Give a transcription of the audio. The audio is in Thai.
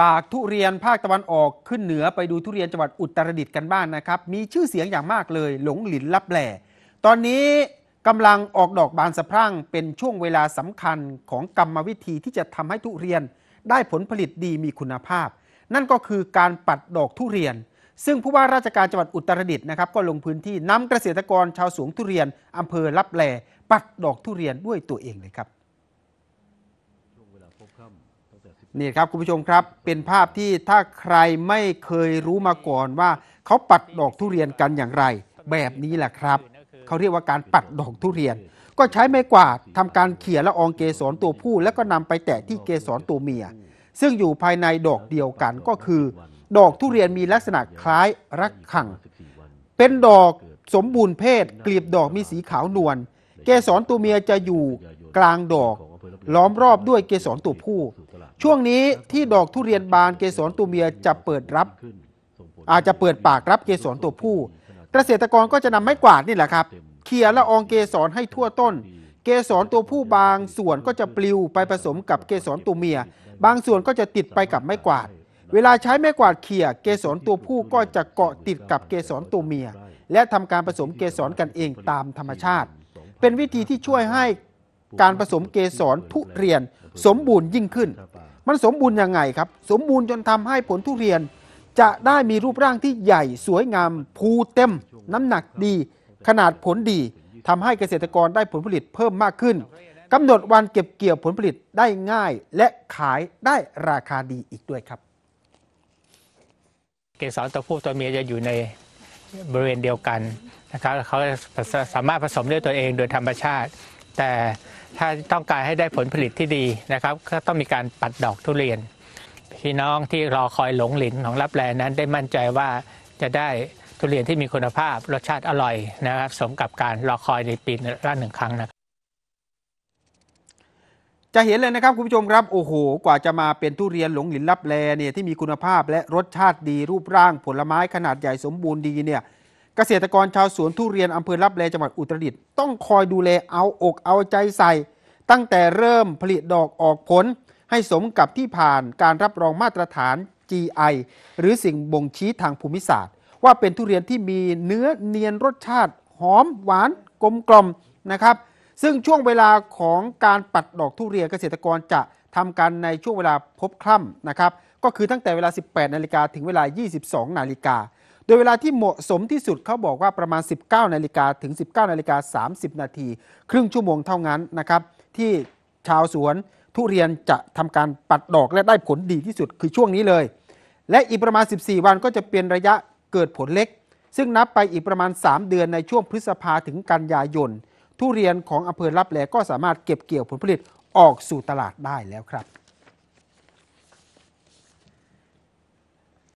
จากทุเรียนภาคตะวันออกขึ้นเหนือไปดูทุเรียนจังหวัดอุตรดิตถ์กันบ้างนนะครับ มีชื่อเสียงอย่างมากเลย หลงหลินลับแหล่ตอนนี้กำลังออกดอกบานสะพรั่ง เป็นช่วงเวลาสำคัญของกรรมวิธีที่จะทำให้ทุเรียนได้ผลผลิตดีมีคุณภาพ นั่นก็คือการปัดดอกทุเรียน ซึ่งผู้ว่าราชการจังหวัดอุตรดิตถ์นะครับก็ลงพื้นที่นำเกษตรกรชาวสวนทุเรียนอำเภอลับแหล่ปัดดอกทุเรียนด้วยตัวเองเลยครับนี่ครับ คุณผู้ชมครับเป็นภาพที่ถ้าใครไม่เคยรู้มาก่อนว่าเขาปัดดอกทุเรียนกันอย่างไร แบบนี้แหละครับเขาเรียกว่าการปัดดอกทุเรียนก็ใช้ไม้กวาดทำการเขี่ยละอองเกสรตัวผู้ แล้วก็นำไปแตะที่เกสรตัวเมีย ซึ่งอยู่ภายในดอกเดียวกันก็คือ ดอกทุเรียนมีลักษณะคล้ายรักขังเป็นดอกสมบูรณ์เพศ กลีบดอกมีสีขาวนวลเกสรตัวเมียจะอยู่กลางดอก ล้อมรอบด้วยเกสรตัวผู้ช่วงนี้ที่ดอกทุเรียนบานเกสรตัวเมียจะเปิดรับอาจจะเปิดปากรับเกสรตัวผู้ เกษตรกรก็จะนำไม้กวาดนี่แหละครับเขี่ยละอองเกสรให้ทั่วต้น เกสรตัวผู้บางส่วนก็จะปลิวไปผสมกับเกสรตัวเมีย บางส่วนก็จะติดไปกับไม้กวาดเวลาใช้ไม้กวาดเขี่ยเกสรตัวผู้ก็จะเกาะติดกับเกสรตัวเมีย และทำการผสมเกสรกันเองตามธรรมชาติ เป็นวิธีที่ช่วยให้การผสมเกสรทุเรียนสมบูรณ์ยิ่งขึ้นมันสมบูรณ์ยังไงครับ สมบูรณ์จนทำให้ผลทุเรียน จะได้มีรูปร่างที่ใหญ่ สวยงามภูเต็ม น้ำหนักดี ขนาดผลดี ทำให้เกษตรกรได้ผลผลิตเพิ่มมากขึ้น กำหนดวันเก็บเกี่ยวผลผลิตได้ง่ายและขายได้ราคาดีอีกด้วยครับ เกสรตัวผู้ตัวเมียจะอยู่ในบริเวณเดียวกันนะครับเขาสามารถผสมด้วยตัวเองโดยธรรมชาติแต่ถ้าต้องการให้ได้ผลผลิตที่ดีนะครับก็ต้องมีการปัดดอกทุเรียน พี่น้องที่รอคอยหลงหลินของรับแลนั้นได้มั่นใจว่าจะได้ทุเรียนที่มีคุณภาพรสชาติอร่อยนะครับ สมกับการรอคอยในปีละหนึ่งครั้งนะครับจะเห็นเลยนะครับคุณผู้ชมครับโอ้โห กว่าจะมาเป็นทุเรียนหลงหลินลับแลเนี่ยที่มีคุณภาพและรสชาติดีรูปร่างผลไม้ขนาดใหญ่สมบูรณ์ดีเนี่ยเกษตรกรชาวสวนทุเรียน อำเภอรับแลจังหวัดอุตรดิตถ์ต้องคอยดูแลเอาอกเอาใจใส่ ตั้งแต่เริ่มผลิตดอกออกผล ให้สมกับที่ผ่านการรับรองมาตรฐาน GI หรือสิ่งบ่งชี้ทางภูมิศาสตร์ ว่าเป็นทุเรียนที่มีเนื้อเนียนรสชาติหอม หวาน กลมกลมนะครับซึ่งช่วงเวลาของการปัดดอกทุเรียนเกษตรกรจะทำการในช่วงเวลาพบคล่ำนะครับก็คือตั้งแต่เวลา 18 นาฬิกาถึงเวลา 22 นาฬิกาโดยเวลาที่เหมาะสมที่สุดเขาบอกว่าประมาณ 19นาฬิกาถึง 19นาฬิกา 30 นาทีครึ่งชั่วโมงเท่านั้นนะครับ ที่ชาวสวนทุเรียนจะทำการปัดดอกและได้ผลดีที่สุดคือช่วงนี้เลย และอีกประมาณ 14 วันก็จะเป็นระยะเกิดผลเล็ก ซึ่งนับไปอีกประมาณ 3 เดือนในช่วงพฤษภาถึงกันยายนทุเรียนของอำเภอรับแลก็สามารถเก็บเกี่ยวผลผลิตออกสู่ตลาดได้แล้วครับ